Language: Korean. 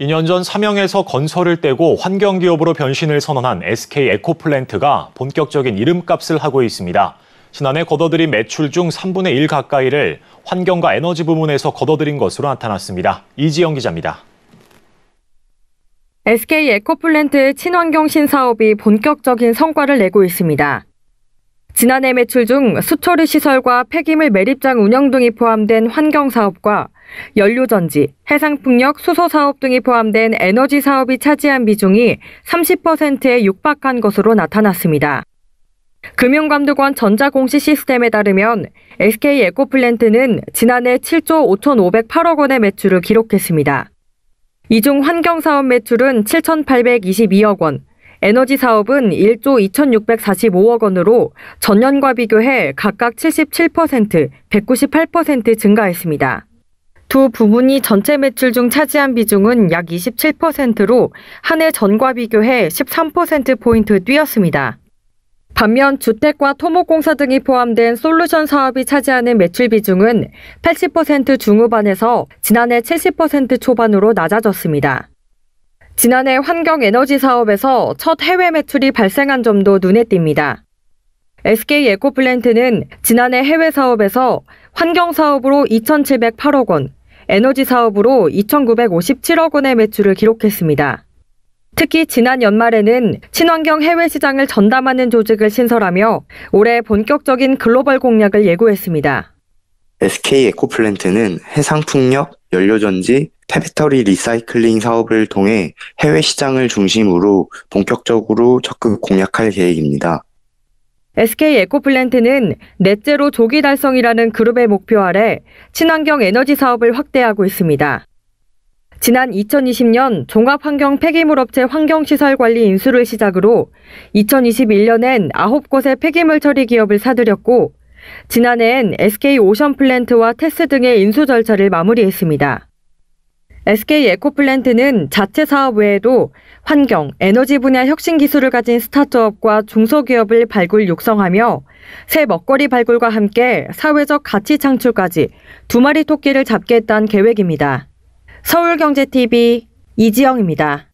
2년 전삼명에서 건설을 떼고 환경기업으로 변신을 선언한 SK 에코플랜트가 본격적인 이름값을 하고 있습니다. 지난해 거둬들인 매출 중 3분의 1 가까이를 환경과 에너지 부문에서 거둬들인 것으로 나타났습니다. 이지영 기자입니다. SK 에코플랜트의 친환경 신사업이 본격적인 성과를 내고 있습니다. 지난해 매출 중 수처리 시설과 폐기물 매립장 운영 등이 포함된 환경 사업과 연료전지, 해상풍력, 수소사업 등이 포함된 에너지 사업이 차지한 비중이 30%에 육박한 것으로 나타났습니다. 금융감독원 전자공시 시스템에 따르면 SK 에코플랜트는 지난해 7조 5,508억 원의 매출을 기록했습니다. 이 중 환경사업 매출은 7,822억 원, 에너지 사업은 1조 2,645억 원으로 전년과 비교해 각각 77%, 198% 증가했습니다. 두 부문이 전체 매출 중 차지한 비중은 약 27%로 한 해 전과 비교해 13%포인트 뛰었습니다. 반면 주택과 토목공사 등이 포함된 솔루션 사업이 차지하는 매출 비중은 80% 중후반에서 지난해 70% 초반으로 낮아졌습니다. 지난해 환경에너지 사업에서 첫 해외 매출이 발생한 점도 눈에 띕니다. SK 에코플랜트는 지난해 해외 사업에서 환경 사업으로 2,708억 원, 에너지 사업으로 2,957억 원의 매출을 기록했습니다. 특히 지난 연말에는 친환경 해외 시장을 전담하는 조직을 신설하며 올해 본격적인 글로벌 공략을 예고했습니다. SK 에코플랜트는 해상풍력, 연료전지, 태배터리 리사이클링 사업을 통해 해외 시장을 중심으로 본격적으로 적극 공략할 계획입니다. SK 에코플랜트는 넷째로 조기 달성이라는 그룹의 목표 아래 친환경 에너지 사업을 확대하고 있습니다. 지난 2020년 종합환경 폐기물업체 환경시설관리 인수를 시작으로 2021년엔 9곳의 폐기물 처리 기업을 사들였고 지난해엔 SK 오션플랜트와 테스 등의 인수 절차를 마무리했습니다. SK 에코플랜트는 자체 사업 외에도 환경, 에너지 분야 혁신 기술을 가진 스타트업과 중소기업을 발굴 육성하며 새 먹거리 발굴과 함께 사회적 가치 창출까지 두 마리 토끼를 잡겠다는 계획입니다. 서울경제TV 이지영입니다.